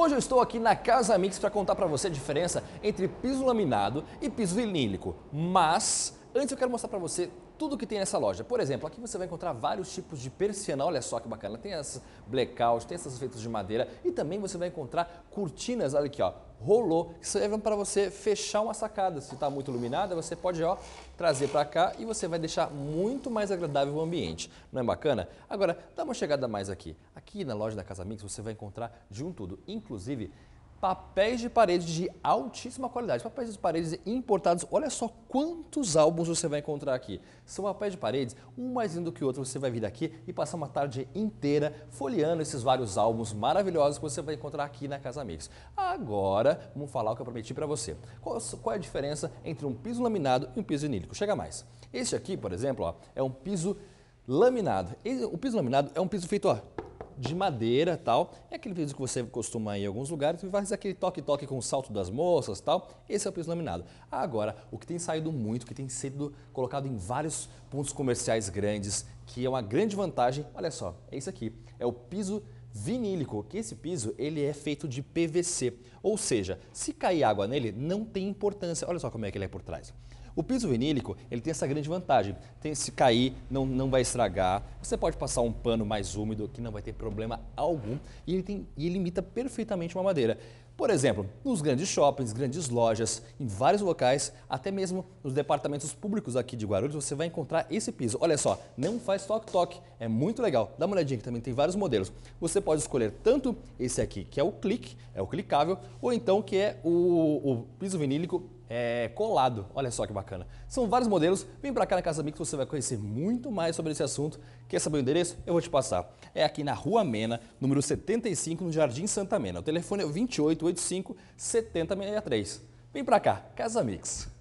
Hoje eu estou aqui na Casa Mix para contar para você a diferença entre piso laminado e piso vinílico. Mas antes eu quero mostrar para você tudo que tem nessa loja. Por exemplo, aqui você vai encontrar vários tipos de persiana, olha só que bacana. Tem essas blackout, tem essas feitas de madeira e também você vai encontrar cortinas, olha aqui, ó, rolô, que servem para você fechar uma sacada. Se está muito iluminada, você pode ó, trazer para cá e você vai deixar muito mais agradável o ambiente. Não é bacana? Agora, dá uma chegada mais aqui. Aqui na loja da Casa Mix você vai encontrar de um tudo, inclusive papéis de parede de altíssima qualidade, papéis de paredes importados. Olha só quantos álbuns você vai encontrar aqui. São papéis de paredes, um mais lindo que o outro. Você vai vir aqui e passar uma tarde inteira folheando esses vários álbuns maravilhosos que você vai encontrar aqui na Casa Mix. Agora, vamos falar o que eu prometi para você. Qual, qual, é a diferença entre um piso laminado e um piso vinílico? Chega mais. Este aqui, por exemplo, ó, é um piso laminado. O piso laminado é um piso feito ó, de madeira tal. É aquele piso que você costuma ir em alguns lugares e faz aquele toque-toque com o salto das moças tal. Esse é o piso laminado. Agora, o que tem saído muito, que tem sido colocado em vários pontos comerciais grandes, que é uma grande vantagem, olha só, é isso aqui. É o piso vinílico, que esse piso ele é feito de PVC. Ou seja, se cair água nele, não tem importância. Olha só como é que ele é por trás. O piso vinílico, ele tem essa grande vantagem. Tem, se cair, não, não vai estragar. Você pode passar um pano mais úmido que não vai ter problema algum e ele, tem, e ele imita perfeitamente uma madeira. Por exemplo, nos grandes shoppings, grandes lojas, em vários locais, até mesmo nos departamentos públicos aqui de Guarulhos, você vai encontrar esse piso. Olha só, não faz toque-toque, é muito legal. Dá uma olhadinha que também tem vários modelos. Você pode escolher tanto esse aqui, que é o clique, é o clicável, ou então que é o, o piso vinílico é, colado. Olha só que bacana. São vários modelos. Vem para cá na Casa Mix, você vai conhecer muito mais sobre esse assunto. Quer saber o endereço? Eu vou te passar. É aqui na Rua Mena, número 75, no Jardim Santa Mena. O telefone é 2885 7063. Vem para cá, Casa Mix.